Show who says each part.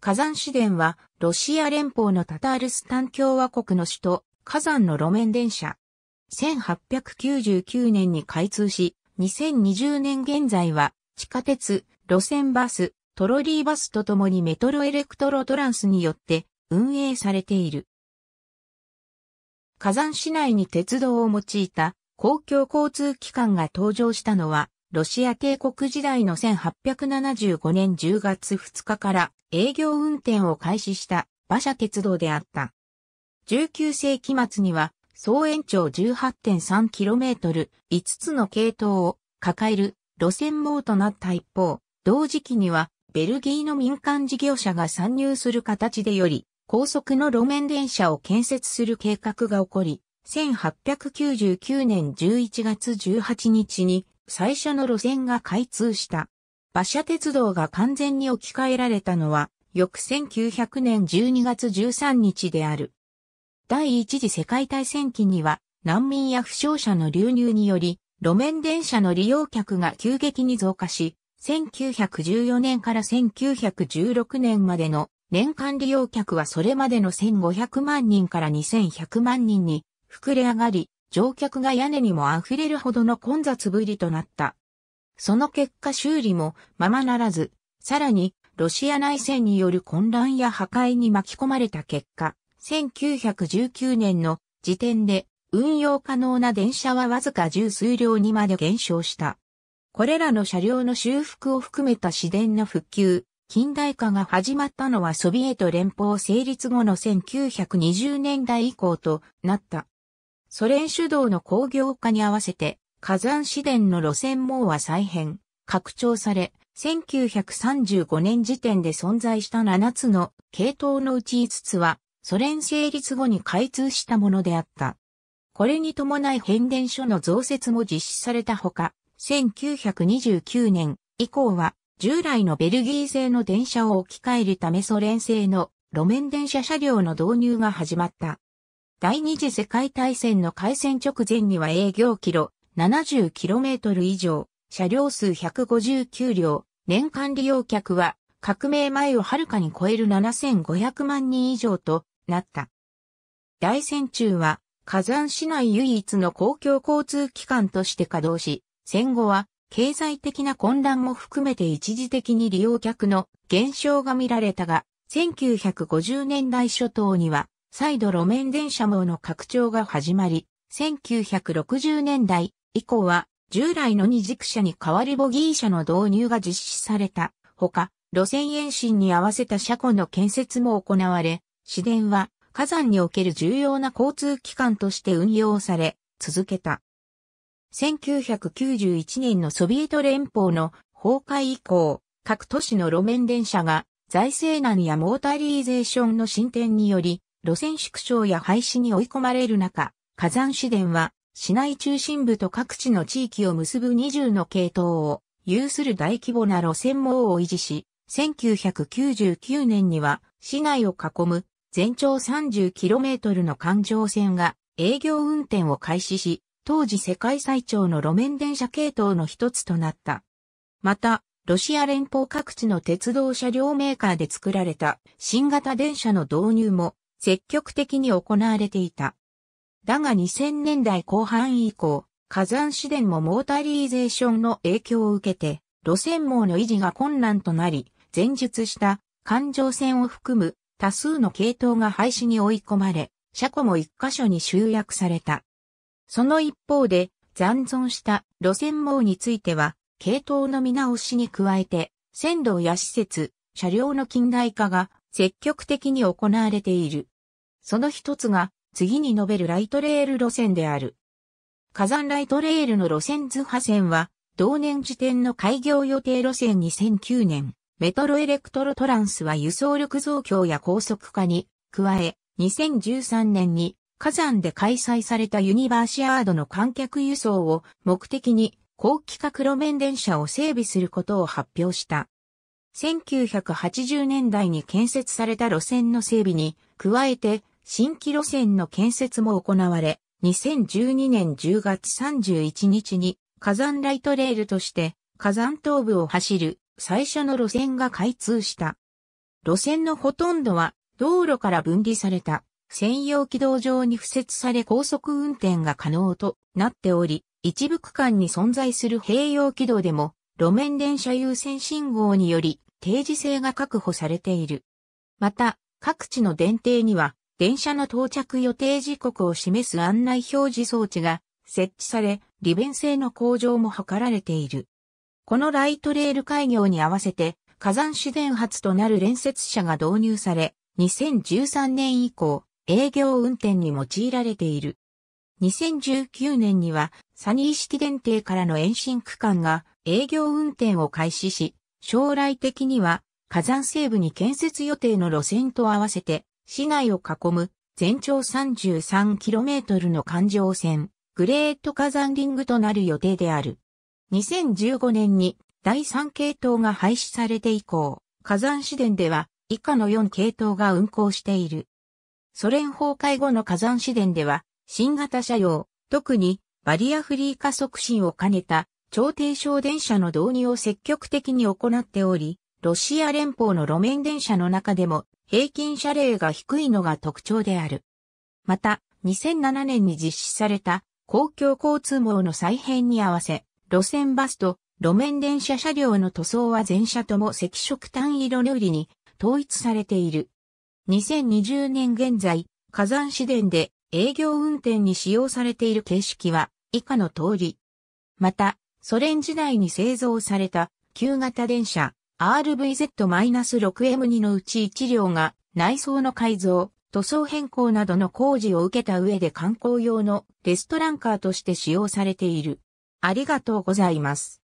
Speaker 1: 火山市電は、ロシア連邦のタタールスタン共和国の首都、火山の路面電車。1899年に開通し、2020年現在は、地下鉄、路線バス、トロリーバスとともにメトロエレクトロトランスによって運営されている。火山市内に鉄道を用いた公共交通機関が登場したのはロシア帝国時代の1875年10月2日から営業運転を開始した馬車鉄道であった。19世紀末には総延長 18.3km、5つの系統を抱える路線網となった一方、同時期にはベルギーの民間事業者が参入する形でより、高速の路面電車を建設する計画が起こり、1899年11月18日に最初の路線が開通した。馬車鉄道が完全に置き換えられたのは、翌1900年12月13日である。第一次世界大戦期には、難民や負傷者の流入により、路面電車の利用客が急激に増加し、1914年から1916年までの年間利用客はそれまでの1500万人から2100万人に膨れ上がり、乗客が屋根にも溢れるほどの混雑ぶりとなった。その結果修理もままならず、さらにロシア内戦による混乱や破壊に巻き込まれた結果、1919年の時点で運用可能な電車はわずか十数両にまで減少した。これらの車両の修復を含めた市電の復旧、近代化が始まったのはソビエト連邦成立後の1920年代以降となった。ソ連主導の工業化に合わせて、火山市電の路線網は再編、拡張され、1935年時点で存在した7つの系統のうち5つは、ソ連成立後に開通したものであった。これに伴い変電所の増設も実施されたほか、1929年以降は、従来のベルギー製の電車を置き換えるためソ連製の路面電車車両の導入が始まった。第二次世界大戦の開戦直前には営業キロ 70km 以上、車両数159両、年間利用客は革命前をはるかに超える7500万人以上となった。大戦中は火山市内唯一の公共交通機関として稼働し、戦後は経済的な混乱も含めて一時的に利用客の減少が見られたが、1950年代初頭には再度路面電車網の拡張が始まり、1960年代以降は従来の二軸車に代わりボギー車の導入が実施されたほか、路線延伸に合わせた車庫の建設も行われ、市電は火山における重要な交通機関として運用され、続けた。1991年のソビエト連邦の崩壊以降、各都市の路面電車が財政難やモータリーゼーションの進展により路線縮小や廃止に追い込まれる中、火山市電は市内中心部と各地の地域を結ぶ20の系統を有する大規模な路線網を維持し、1999年には市内を囲む全長 30km の環状線が営業運転を開始し、当時世界最長の路面電車系統の一つとなった。また、ロシア連邦各地の鉄道車両メーカーで作られた新型電車の導入も積極的に行われていた。だが2000年代後半以降、火山市電もモータリーゼーションの影響を受けて、路線網の維持が困難となり、前述した環状線を含む多数の系統が廃止に追い込まれ、車庫も一箇所に集約された。その一方で、残存した路線網については、系統の見直しに加えて、線路や施設、車両の近代化が積極的に行われている。その一つが、次に述べるライトレール路線である。火山ライトレールの路線図派線は、同年時点の開業予定路線2009年、メトロエレクトロトランスは輸送力増強や高速化に、加え、2013年に火山で開催されたユニバーシアードの観客輸送を目的に高規格路面電車を整備することを発表した。1980年代に建設された路線の整備に加えて新規路線の建設も行われ、2012年10月31日に火山ライトレールとして火山東部を走る最初の路線が開通した。路線のほとんどは道路から分離された専用軌道上に付設され高速運転が可能となっており、一部区間に存在する併用軌道でも路面電車優先信号により定時性が確保されている。また、各地の電停には電車の到着予定時刻を示す案内表示装置が設置され、利便性の向上も図られている。このライトレール開業に合わせて、火山市電発となる連接車が導入され、2013年以降、営業運転に用いられている。2019年には、サニー式電停からの延伸区間が営業運転を開始し、将来的には火山西部に建設予定の路線と合わせて市内を囲む全長 33km の環状線、グレート火山リングとなる予定である。2015年に第3系統が廃止されて以降、火山市電では以下の4系統が運行している。ソ連崩壊後の火山市電では、新型車両、特にバリアフリー化促進を兼ねた超低床電車の導入を積極的に行っており、ロシア連邦の路面電車の中でも平均謝礼が低いのが特徴である。また、2007年に実施された公共交通網の再編に合わせ、路線バスと路面電車車両の塗装は全車とも赤色単色料理に統一されている。2020年現在、火山市電で営業運転に使用されている形式は以下の通り。また、ソ連時代に製造された旧型電車、RVZ-6M2 のうち1両が内装の改造、塗装変更などの工事を受けた上で観光用のレストランカーとして使用されている。ありがとうございます。